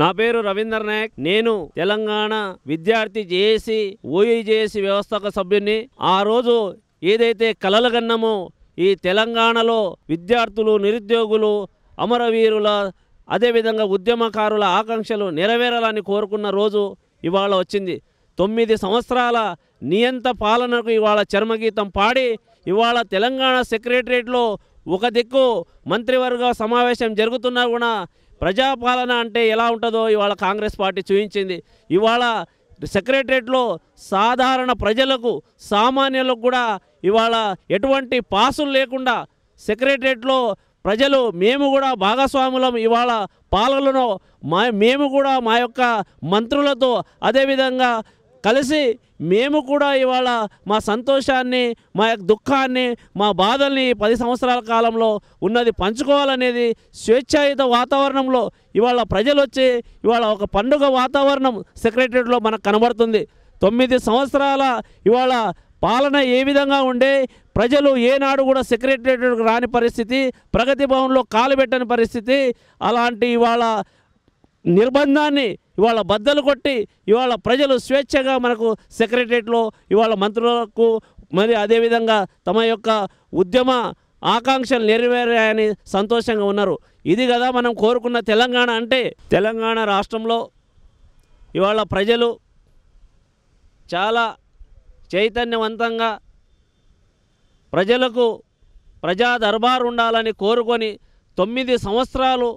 నా పేరు రవీందర్ నాయక్ నేను తెలంగాణ విద్యార్థి జేఏసీ ఓఈజేఏసీ వ్యవస్థకు సభ్యుని ఆ రోజు ఏదైతే కలలు కన్నామో ఈ తెలంగాణలో విద్యార్థులు నిరుద్యోగులు అమరవీరుల అదేవిధంగా ఉద్యమకారుల ఆకాంక్షలు నెరవేరాలని కోరుకున్న రోజు ఇవాళ వచ్చింది తొమ్మిది సంవత్సరాల నియంత పాలనకు ఇవాళ చర్మగీతం పాడి ఇవాళ తెలంగాణ సెక్రటరియట్లో ఒక దిక్కు మంత్రివర్గ సమావేశం జరుగుతున్నా కూడా ప్రజాపాలన అంటే ఎలా ఉంటుందో ఇవాళ కాంగ్రెస్ పార్టీ చూపించింది ఇవాళ సెక్రటరేట్లో సాధారణ ప్రజలకు సామాన్యులకు కూడా ఇవాళ ఎటువంటి పాసులు లేకుండా సెక్రటరేట్లో ప్రజలు మేము కూడా భాగస్వాములం ఇవాళ పాలనలో మా మేము కూడా మా యొక్క మంత్రులతో అదేవిధంగా కలిసి మేము కూడా ఇవాళ మా సంతోషాన్ని మా యొక్క దుఃఖాన్ని మా బాధల్ని పది సంవత్సరాల కాలంలో ఉన్నది పంచుకోవాలనేది స్వేచ్ఛాయుత వాతావరణంలో ఇవాళ ప్రజలు వచ్చి ఇవాళ ఒక పండుగ వాతావరణం సెక్రటరీలో మనకు కనబడుతుంది తొమ్మిది సంవత్సరాల ఇవాళ పాలన ఏ విధంగా ఉండే ప్రజలు ఏనాడు కూడా సెక్రటరీకి రాని పరిస్థితి ప్రగతి భవన్లో కాలు పెట్టని పరిస్థితి అలాంటి ఇవాళ నిర్బంధాన్ని ఇవాళ బద్దలు కొట్టి ఇవాళ ప్రజలు స్వేచ్ఛగా మనకు సెక్రటరియట్లో ఇవాళ మంత్రులకు మరి అదేవిధంగా తమ యొక్క ఉద్యమ ఆకాంక్షలు నెరవేరాయని సంతోషంగా ఉన్నారు ఇది కదా మనం కోరుకున్న తెలంగాణ అంటే తెలంగాణ రాష్ట్రంలో ఇవాళ ప్రజలు చాలా చైతన్యవంతంగా ప్రజలకు ప్రజా దర్బార్ ఉండాలని కోరుకొని తొమ్మిది సంవత్సరాలు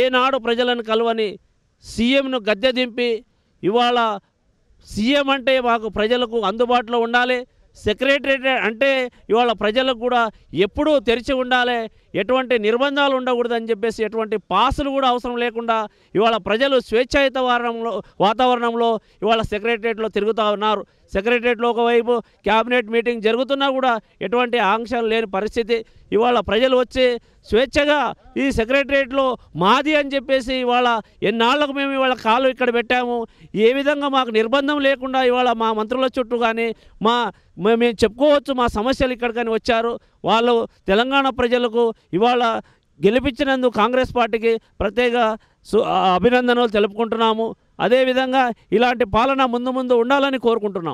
ఏనాడు ప్రజలను కలవని సీఎంను గద్దె దింపి ఇవాళ సీఎం అంటే మాకు ప్రజలకు అందుబాటులో ఉండాలి సెక్రటరీ అంటే ఇవాళ ప్రజలకు కూడా ఎప్పుడూ తెరిచి ఉండాలి ఎటువంటి నిర్బంధాలు ఉండకూడదని చెప్పేసి ఎటువంటి పాసులు కూడా అవసరం లేకుండా ఇవాళ ప్రజలు స్వేచ్ఛాయుత వారణంలో వాతావరణంలో ఇవాళ సెక్రటరియట్లో తిరుగుతూ ఉన్నారు సెక్రటరియట్లో ఒకవైపు క్యాబినెట్ మీటింగ్ జరుగుతున్నా కూడా ఎటువంటి ఆంక్షలు లేని పరిస్థితి ఇవాళ ప్రజలు వచ్చి స్వేచ్ఛగా ఈ సెక్రటరియట్లో మాది అని చెప్పేసి ఇవాళ ఎన్నాళ్లకు మేము ఇవాళ కాలు ఇక్కడ పెట్టాము ఏ విధంగా మాకు నిర్బంధం లేకుండా ఇవాళ మా మంత్రుల చుట్టూ కానీ మా మేము చెప్పుకోవచ్చు మా సమస్యలు ఇక్కడ కానీ వచ్చారు వాళ్ళు తెలంగాణ ప్రజలకు ఇవాళ గెలిపించినందుకు కాంగ్రెస్ పార్టీకి ప్రత్యేక అభినందనలు తెలుపుకుంటున్నాము అదేవిధంగా ఇలాంటి పాలన ముందు ముందు ఉండాలని కోరుకుంటున్నాం